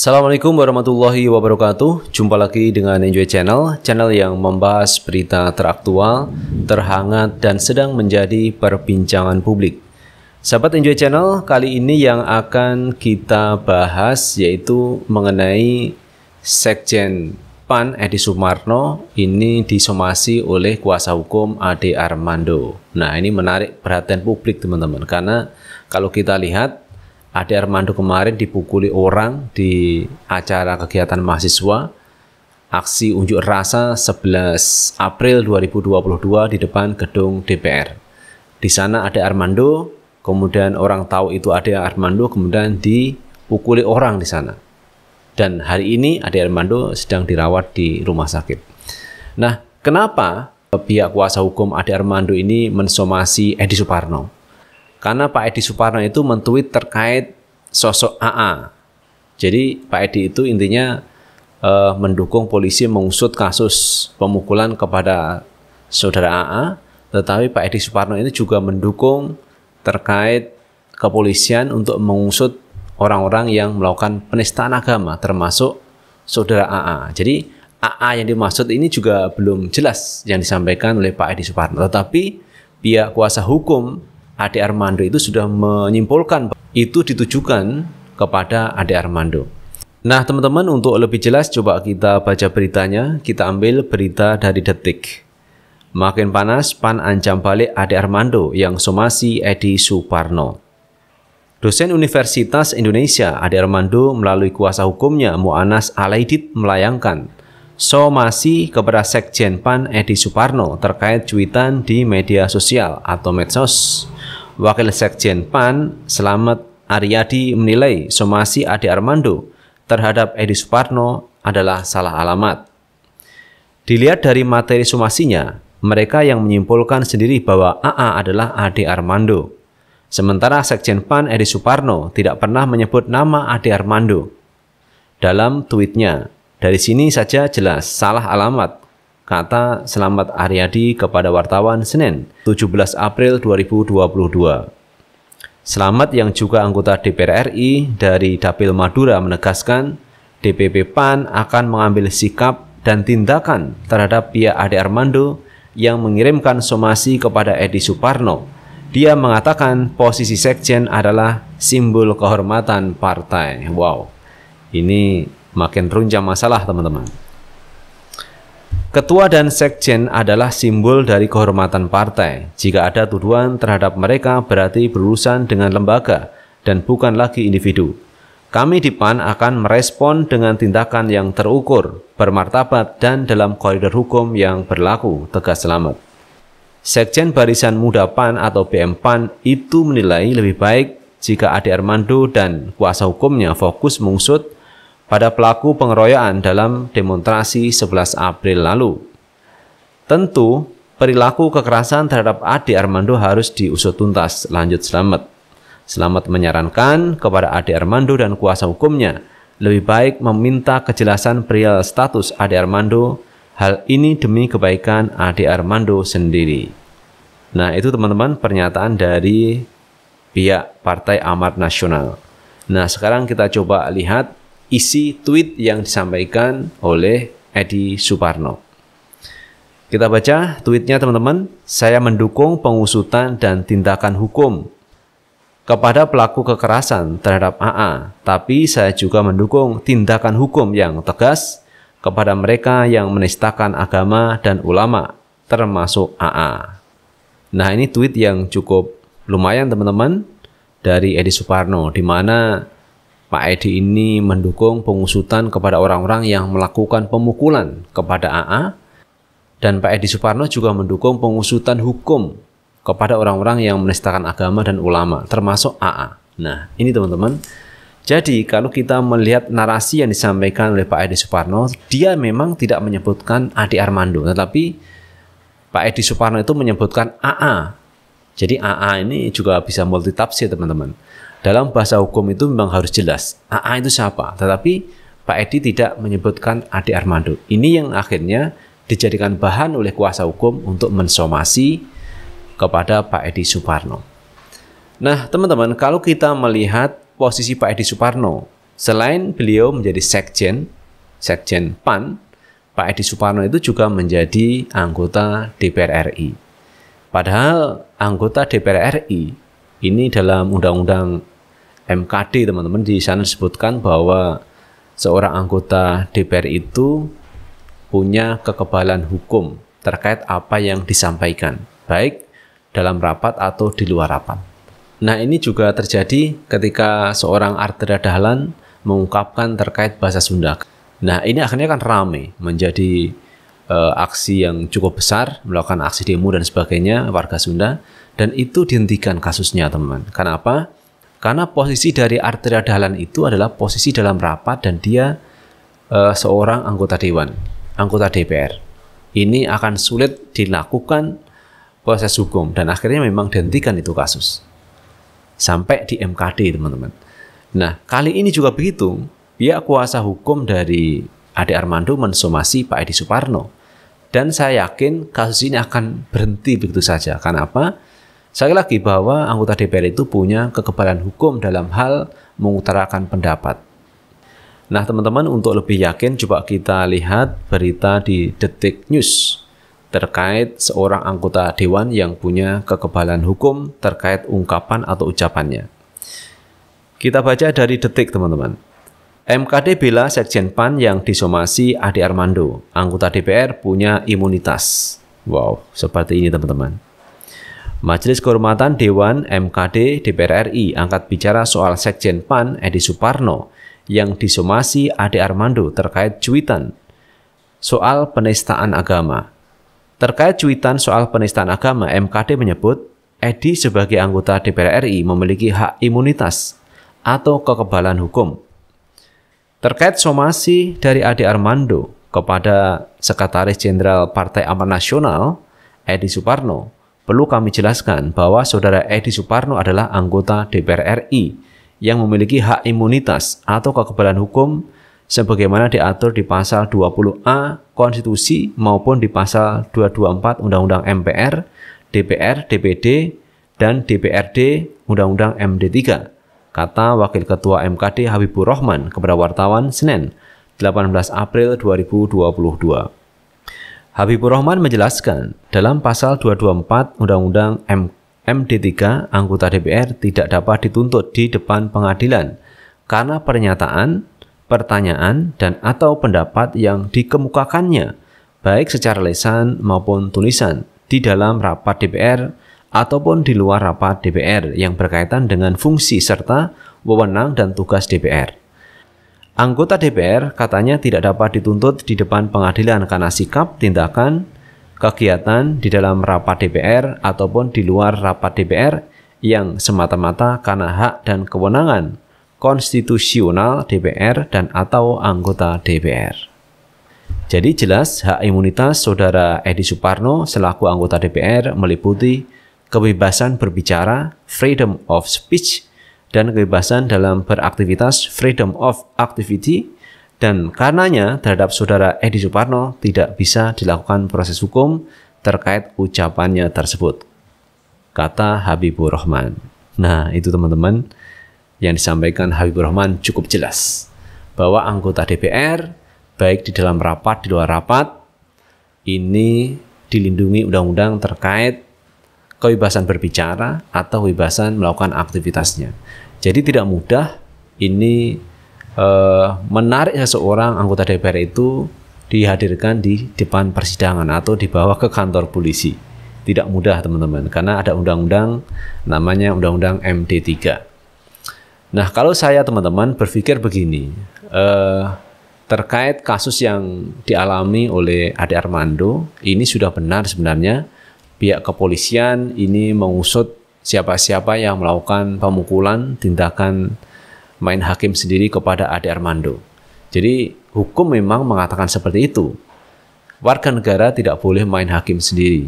Assalamualaikum warahmatullahi wabarakatuh. Jumpa lagi dengan Enjoy Channel, channel yang membahas berita teraktual, terhangat, dan sedang menjadi perbincangan publik. Sahabat Enjoy Channel, kali ini yang akan kita bahas yaitu mengenai Sekjen PAN Edi Sumarno ini disomasi oleh kuasa hukum Ade Armando. Nah ini menarik perhatian publik teman-teman karena kalau kita lihat Ade Armando kemarin dipukuli orang di acara kegiatan mahasiswa aksi unjuk rasa 11 April 2022 di depan gedung DPR. Di sana ada Armando, kemudian orang tahu itu ada Armando, kemudian dipukuli orang di sana. Dan hari ini Ade Armando sedang dirawat di rumah sakit. Nah, kenapa pihak kuasa hukum Ade Armando ini mensomasi Edi Suparno? Karena Pak Edi Suparno itu mentweet terkait sosok AA. Jadi Pak Edi itu intinya eh, mendukung polisi mengusut kasus pemukulan kepada saudara AA, tetapi Pak Edi Suparno ini juga mendukung terkait kepolisian untuk mengusut orang-orang yang melakukan penistaan agama termasuk saudara AA. Jadi AA yang dimaksud ini juga belum jelas yang disampaikan oleh Pak Edi Suparno. Tetapi pihak kuasa hukum Ade Armando itu sudah menyimpulkan itu ditujukan kepada Ade Armando. Nah, teman-teman, untuk lebih jelas coba kita baca beritanya. Kita ambil berita dari Detik. Makin panas, PAN ancam balik Ade Armando yang somasi Edi Suparno. Dosen Universitas Indonesia Ade Armando melalui kuasa hukumnya Muanas Alaidit melayangkan somasi kepada Sekjen PAN Edi Suparno terkait cuitan di media sosial atau medsos. Wakil Sekjen PAN Selamat Aryadi menilai somasi Ade Armando terhadap Edi Suparno adalah salah alamat. Dilihat dari materi somasinya, mereka yang menyimpulkan sendiri bahwa AA adalah Ade Armando. Sementara Sekjen PAN Edi Suparno tidak pernah menyebut nama Ade Armando. Dalam tweetnya, dari sini saja jelas salah alamat, kata Selamat Aryadi kepada wartawan Senin 17 April 2022. Selamat yang juga anggota DPR RI dari Dapil Madura menegaskan DPP PAN akan mengambil sikap dan tindakan terhadap pihak Ade Armando yang mengirimkan somasi kepada Edi Suparno. Dia mengatakan posisi sekjen adalah simbol kehormatan partai. Wow, ini makin terunjang masalah teman-teman. Ketua dan sekjen adalah simbol dari kehormatan partai. Jika ada tuduhan terhadap mereka berarti berurusan dengan lembaga dan bukan lagi individu. Kami di PAN akan merespon dengan tindakan yang terukur, bermartabat, dan dalam koridor hukum yang berlaku, tegas selamat. Sekjen Barisan Muda PAN atau BM PAN itu menilai lebih baik jika Ade Armando dan kuasa hukumnya fokus mengusut pada pelaku pengeroyokan dalam demonstrasi 11 April lalu. Tentu, perilaku kekerasan terhadap Ade Armando harus diusut tuntas, lanjut Selamat. Selamat menyarankan kepada Ade Armando dan kuasa hukumnya lebih baik meminta kejelasan perihal status Ade Armando. Hal ini demi kebaikan Ade Armando sendiri. Nah, itu teman-teman pernyataan dari pihak Partai Amat Nasional. Nah, sekarang kita coba lihat isi tweet yang disampaikan oleh Edi Suparno. Kita baca tweetnya teman-teman. Saya mendukung pengusutan dan tindakan hukum kepada pelaku kekerasan terhadap AA, tapi saya juga mendukung tindakan hukum yang tegas kepada mereka yang menistakan agama dan ulama, termasuk AA. Nah ini tweet yang cukup lumayan teman-teman dari Edi Suparno, di mana Pak Edi ini mendukung pengusutan kepada orang-orang yang melakukan pemukulan kepada AA dan Pak Edi Suparno juga mendukung pengusutan hukum kepada orang-orang yang menistakan agama dan ulama termasuk AA. Nah, ini teman-teman. Jadi kalau kita melihat narasi yang disampaikan oleh Pak Edi Suparno, dia memang tidak menyebutkan Adi Armando, tetapi Pak Edi Suparno itu menyebutkan AA. Jadi AA ini juga bisa multitafsir, teman-teman dalam bahasa hukum itu memang harus jelas AA itu siapa tetapi Pak Edi tidak menyebutkan Ade Armando ini yang akhirnya dijadikan bahan oleh kuasa hukum untuk mensomasi kepada Pak Edi Suparno nah teman-teman kalau kita melihat posisi Pak Edi Suparno selain beliau menjadi sekjen sekjen PAN Pak Edi Suparno itu juga menjadi anggota DPR RI Padahal anggota DPR RI ini dalam Undang-Undang MKD teman-teman di sana disebutkan bahwa seorang anggota DPR itu punya kekebalan hukum terkait apa yang disampaikan, baik dalam rapat atau di luar rapat. Nah, ini juga terjadi ketika seorang Artera Dahlan mengungkapkan terkait bahasa Sunda. Nah, ini akhirnya kan rame menjadi e, aksi yang cukup besar, melakukan aksi demo dan sebagainya warga Sunda dan itu dihentikan kasusnya, teman-teman. Karena apa? Karena posisi dari Arteria Dalan itu adalah posisi dalam rapat dan dia uh, seorang anggota dewan, anggota DPR. Ini akan sulit dilakukan proses hukum dan akhirnya memang dihentikan itu kasus. Sampai di MKD, teman-teman. Nah, kali ini juga begitu. Pihak kuasa hukum dari Ade Armando mensomasi Pak Edi Suparno. Dan saya yakin kasus ini akan berhenti begitu saja. Karena apa? Sekali lagi bahwa anggota DPR itu punya kekebalan hukum dalam hal mengutarakan pendapat. Nah teman-teman untuk lebih yakin coba kita lihat berita di Detik News terkait seorang anggota dewan yang punya kekebalan hukum terkait ungkapan atau ucapannya. Kita baca dari Detik teman-teman. MKD bila Sekjen PAN yang disomasi Adi Armando, anggota DPR punya imunitas. Wow, seperti ini teman-teman. Majelis Kehormatan Dewan MKD DPR RI angkat bicara soal Sekjen PAN Edi Suparno yang disomasi Ade Armando terkait cuitan soal penistaan agama. Terkait cuitan soal penistaan agama, MKD menyebut Edi sebagai anggota DPR RI memiliki hak imunitas atau kekebalan hukum. Terkait somasi dari Ade Armando kepada Sekretaris Jenderal Partai Amanat Nasional, Edi Suparno, Perlu kami jelaskan bahwa saudara Edi Suparno adalah anggota DPR RI yang memiliki hak imunitas atau kekebalan hukum sebagaimana diatur di pasal 20A Konstitusi maupun di pasal 224 Undang-Undang MPR, DPR, DPD, dan DPRD Undang-Undang MD3, kata Wakil Ketua MKD Habibur Rahman kepada wartawan Senin 18 April 2022. Habibur Rahman menjelaskan, dalam pasal 224 Undang-Undang MD3, anggota DPR tidak dapat dituntut di depan pengadilan karena pernyataan, pertanyaan, dan atau pendapat yang dikemukakannya, baik secara lesan maupun tulisan, di dalam rapat DPR ataupun di luar rapat DPR yang berkaitan dengan fungsi serta wewenang dan tugas DPR. Anggota DPR katanya tidak dapat dituntut di depan pengadilan karena sikap, tindakan, kegiatan di dalam rapat DPR ataupun di luar rapat DPR yang semata-mata karena hak dan kewenangan konstitusional DPR dan atau anggota DPR. Jadi jelas hak imunitas saudara Edi Suparno selaku anggota DPR meliputi kebebasan berbicara, freedom of speech, dan kebebasan dalam beraktivitas freedom of activity dan karenanya terhadap saudara Edi Suparno tidak bisa dilakukan proses hukum terkait ucapannya tersebut. Kata Habibur Rahman. Nah, itu teman-teman yang disampaikan Habibur Rahman cukup jelas bahwa anggota DPR baik di dalam rapat di luar rapat ini dilindungi undang-undang terkait kebebasan berbicara atau kebebasan melakukan aktivitasnya. Jadi tidak mudah ini eh, menarik seseorang anggota DPR itu dihadirkan di depan persidangan atau dibawa ke kantor polisi. Tidak mudah teman-teman karena ada undang-undang namanya Undang-Undang MD3. Nah kalau saya teman-teman berpikir begini eh, terkait kasus yang dialami oleh Ade Armando ini sudah benar sebenarnya pihak kepolisian ini mengusut siapa-siapa yang melakukan pemukulan tindakan main hakim sendiri kepada Ade Armando. Jadi hukum memang mengatakan seperti itu. Warga negara tidak boleh main hakim sendiri.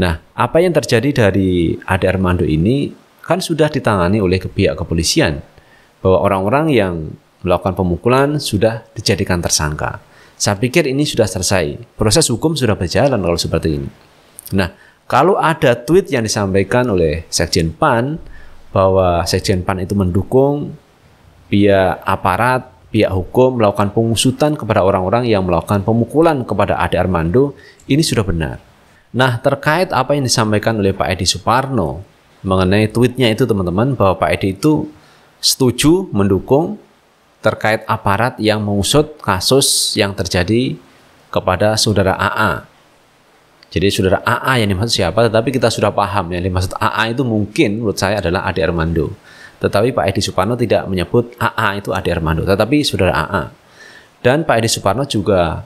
Nah, apa yang terjadi dari Ade Armando ini kan sudah ditangani oleh pihak kepolisian bahwa orang-orang yang melakukan pemukulan sudah dijadikan tersangka. Saya pikir ini sudah selesai. Proses hukum sudah berjalan kalau seperti ini. Nah, kalau ada tweet yang disampaikan oleh Sekjen PAN bahwa Sekjen PAN itu mendukung pihak aparat, pihak hukum melakukan pengusutan kepada orang-orang yang melakukan pemukulan kepada Ade Armando, ini sudah benar. Nah, terkait apa yang disampaikan oleh Pak Edi Suparno mengenai tweetnya itu teman-teman bahwa Pak Edi itu setuju mendukung terkait aparat yang mengusut kasus yang terjadi kepada saudara AA jadi saudara AA yang dimaksud siapa, tetapi kita sudah paham yang dimaksud AA itu mungkin menurut saya adalah Ade Armando. Tetapi Pak Edi Suparno tidak menyebut AA itu Ade Armando, tetapi saudara AA. Dan Pak Edi Suparno juga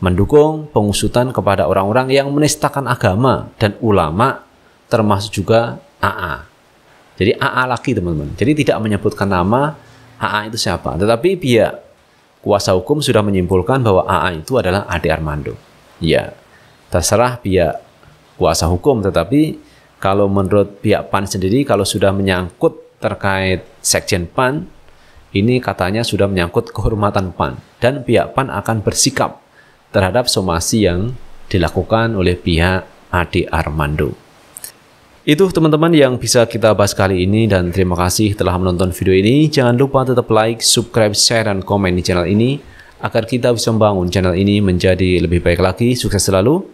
mendukung pengusutan kepada orang-orang yang menistakan agama dan ulama termasuk juga AA. Jadi AA lagi teman-teman. Jadi tidak menyebutkan nama AA itu siapa. Tetapi biar kuasa hukum sudah menyimpulkan bahwa AA itu adalah Ade Armando. Ya terserah pihak kuasa hukum tetapi kalau menurut pihak PAN sendiri kalau sudah menyangkut terkait sekjen PAN ini katanya sudah menyangkut kehormatan PAN dan pihak PAN akan bersikap terhadap somasi yang dilakukan oleh pihak Ade Armando. Itu teman-teman yang bisa kita bahas kali ini dan terima kasih telah menonton video ini. Jangan lupa tetap like, subscribe, share, dan komen di channel ini agar kita bisa membangun channel ini menjadi lebih baik lagi. Sukses selalu.